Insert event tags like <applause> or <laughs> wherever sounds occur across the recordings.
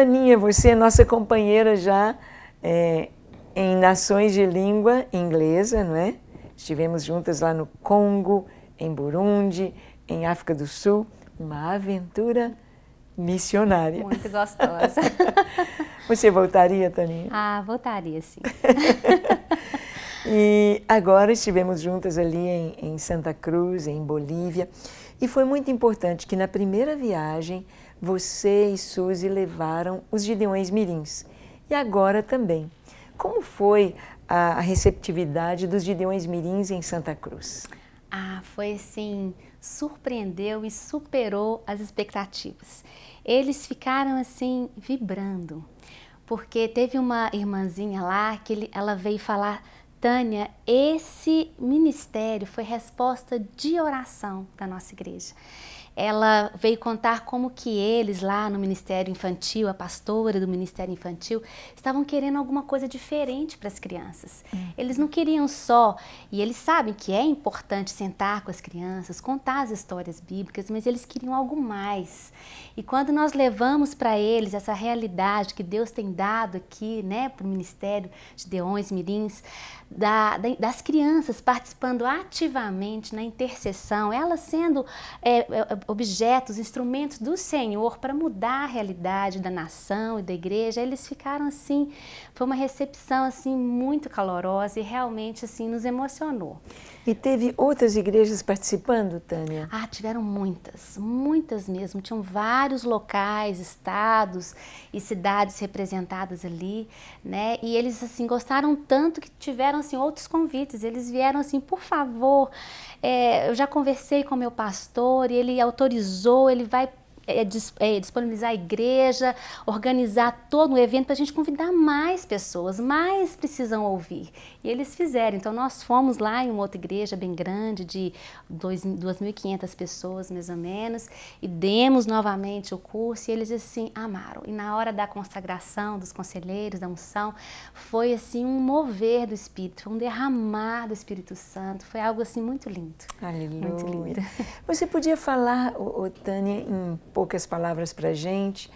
Taninha, você é nossa companheira já é, em Nações de Língua Inglesa, não é? Estivemos juntas lá no Congo, em Burundi, em África do Sul. Uma aventura missionária. Muito gostosa. <laughs> Você voltaria, Taninha? Ah, voltaria, sim. <laughs> e agora estivemos juntas ali em, em Santa Cruz, em Bolívia. E foi muito importante que na primeira viagem você e Suzy levaram os Gideões Mirins e agora também. Como foi a receptividade dos Gideões Mirins em Santa Cruz? Ah, foi assim, surpreendeu e superou as expectativas. Eles ficaram assim, vibrando, porque teve uma irmãzinha lá que ele, ela veio falar Tânia, esse ministério foi resposta de oração da nossa igreja ela veio contar como que eles lá no Ministério Infantil, a pastora do Ministério Infantil, estavam querendo alguma coisa diferente para as crianças. Uhum. Eles não queriam só, e eles sabem que é importante sentar com as crianças, contar as histórias bíblicas, mas eles queriam algo mais. E quando nós levamos para eles essa realidade que Deus tem dado aqui, né, para o Ministério de Deões Mirins, da, das crianças participando ativamente na intercessão, elas sendo é, é objetos, instrumentos do Senhor para mudar a realidade da nação e da igreja. Eles ficaram assim, foi uma recepção assim muito calorosa e realmente assim nos emocionou. E teve outras igrejas participando, Tânia? Ah, tiveram muitas, muitas mesmo. Tinham vários locais, estados e cidades representadas ali, né? E eles assim gostaram tanto que tiveram assim outros convites. Eles vieram assim, por favor. É, eu já conversei com meu pastor e ele é autorizou, ele vai é, é, é, disponibilizar a igreja, organizar todo um evento para a gente convidar mais pessoas, mais precisam ouvir. E eles fizeram. Então, nós fomos lá em uma outra igreja bem grande, de 2.500 pessoas, mais ou menos, e demos novamente o curso e eles, assim, amaram. E na hora da consagração dos conselheiros, da unção, foi, assim, um mover do Espírito, foi um derramar do Espírito Santo, foi algo, assim, muito lindo. Aleluia. Muito lindo. Você podia falar, Tânia, em poucas palavras para a gente.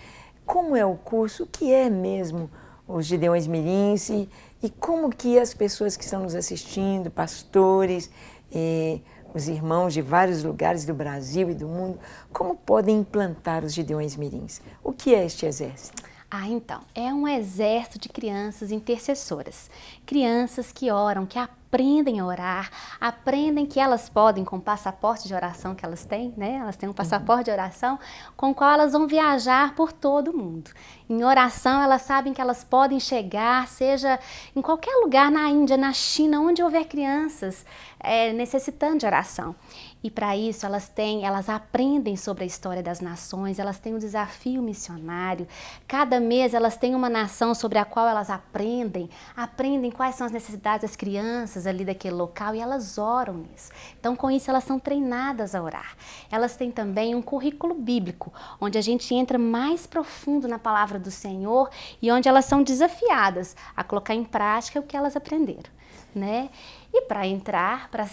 Como é o curso? O que é mesmo os Gideões Mirins? E, e como que as pessoas que estão nos assistindo, pastores, e os irmãos de vários lugares do Brasil e do mundo, como podem implantar os Gideões Mirins? O que é este exército? Ah, então, é um exército de crianças intercessoras. Crianças que oram, que apoiam aprendem a orar, aprendem que elas podem, com o passaporte de oração que elas têm, né? Elas têm um passaporte uhum. de oração com o qual elas vão viajar por todo o mundo. Em oração, elas sabem que elas podem chegar, seja em qualquer lugar na Índia, na China, onde houver crianças é, necessitando de oração. E para isso elas têm, elas aprendem sobre a história das nações, elas têm um desafio missionário. Cada mês elas têm uma nação sobre a qual elas aprendem, aprendem quais são as necessidades das crianças, crianças ali daquele local e elas oram isso. Então, com isso, elas são treinadas a orar. Elas têm também um currículo bíblico, onde a gente entra mais profundo na palavra do Senhor e onde elas são desafiadas a colocar em prática o que elas aprenderam, né? E para entrar, para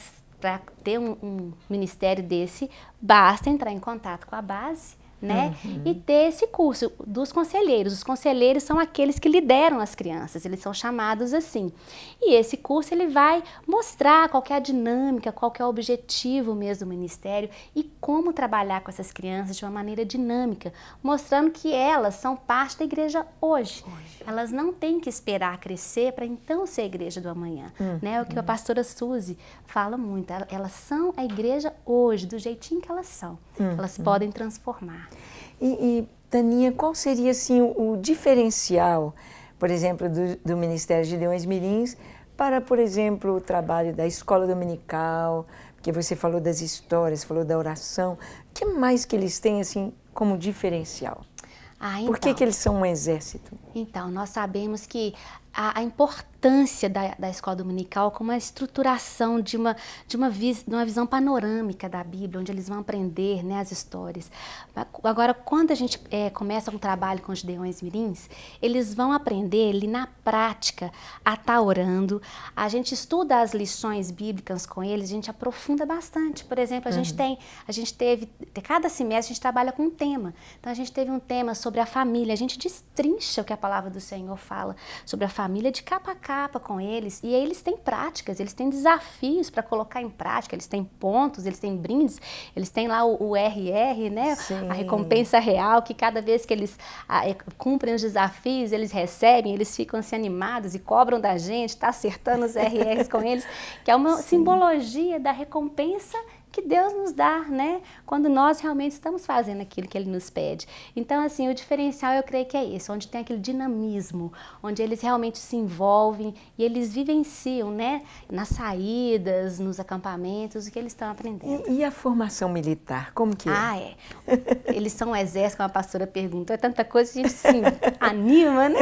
ter um, um ministério desse, basta entrar em contato com a base né? Uhum. E ter esse curso dos conselheiros. Os conselheiros são aqueles que lideram as crianças, eles são chamados assim. E esse curso ele vai mostrar qual é a dinâmica, qual é o objetivo mesmo do ministério e como trabalhar com essas crianças de uma maneira dinâmica, mostrando que elas são parte da igreja hoje. hoje. Elas não têm que esperar crescer para então ser a igreja do amanhã, uhum. né? O que a uhum. pastora Suzy fala muito, elas são a igreja hoje, do jeitinho que elas são. Uhum. Elas podem transformar. E, e Taninha, qual seria assim, o, diferencial, por exemplo, do, do Ministério de Leões Mirins para, por exemplo, o trabalho da escola dominical, porque você falou das histórias, falou da oração. O que mais que eles têm assim como diferencial? Ah, então, por que, então. que eles são um exército? Então, nós sabemos que a, a importância da, da, escola dominical como a estruturação de uma, de, uma vis, de uma visão panorâmica da Bíblia, onde eles vão aprender né, as histórias. Agora, quando a gente é, começa um trabalho com os Deões Mirins, eles vão aprender ali na prática a estar tá orando. A gente estuda as lições bíblicas com eles, a gente aprofunda bastante. Por exemplo, a uhum. gente tem, a gente teve, cada semestre a gente trabalha com um tema. Então, a gente teve um tema sobre a família, a gente destrincha o que a palavra do Senhor fala sobre a família família de capa a capa com eles e eles têm práticas, eles têm desafios para colocar em prática, eles têm pontos, eles têm brindes, eles têm lá o, o RR, né? Sim. A recompensa real que cada vez que eles a, é, cumprem os desafios, eles recebem, eles ficam se assim animados e cobram da gente, tá acertando os RRs com eles, que é uma Sim. simbologia da recompensa que Deus nos dá, né? Quando nós realmente estamos fazendo aquilo que Ele nos pede. Então, assim, o diferencial eu creio que é esse, onde tem aquele dinamismo, onde eles realmente se envolvem e eles vivenciam, né? Nas saídas, nos acampamentos, o que eles estão aprendendo. E, e a formação militar, como que é? Ah, é. <laughs> Eles são um exército, como a pastora perguntou, é tanta coisa que a gente se assim, <laughs> anima, né?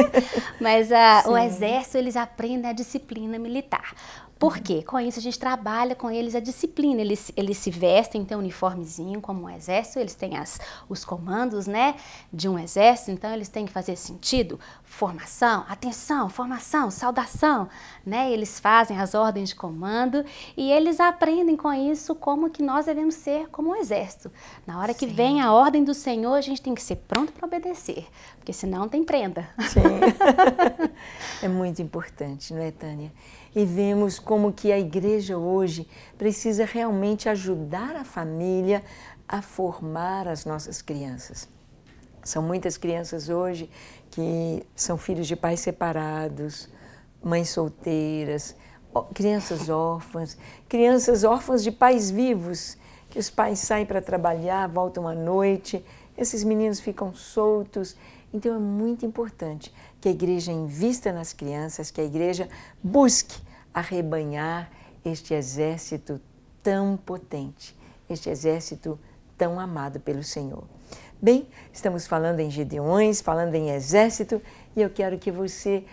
Mas a, ah, o exército, eles aprendem a disciplina militar. Por quê? Com isso a gente trabalha com eles a disciplina. Eles, eles se vestem, têm um uniformezinho como um exército, eles têm as, os comandos né, de um exército, então eles têm que fazer sentido, formação, atenção, formação, saudação. Né? Eles fazem as ordens de comando e eles aprendem com isso como que nós devemos ser como um exército. Na hora Sim. que vem a ordem do Senhor, a gente tem que ser pronto para obedecer, porque senão tem prenda. Sim. <laughs> é muito importante, não é, Tânia? e vemos como que a igreja hoje precisa realmente ajudar a família a formar as nossas crianças. São muitas crianças hoje que são filhos de pais separados, mães solteiras, crianças órfãs, crianças órfãs de pais vivos, que os pais saem para trabalhar, voltam à noite, esses meninos ficam soltos. Então é muito importante que a igreja invista nas crianças, que a igreja busque arrebanhar este exército tão potente, este exército tão amado pelo Senhor. Bem, estamos falando em Gedeões, falando em exército, e eu quero que você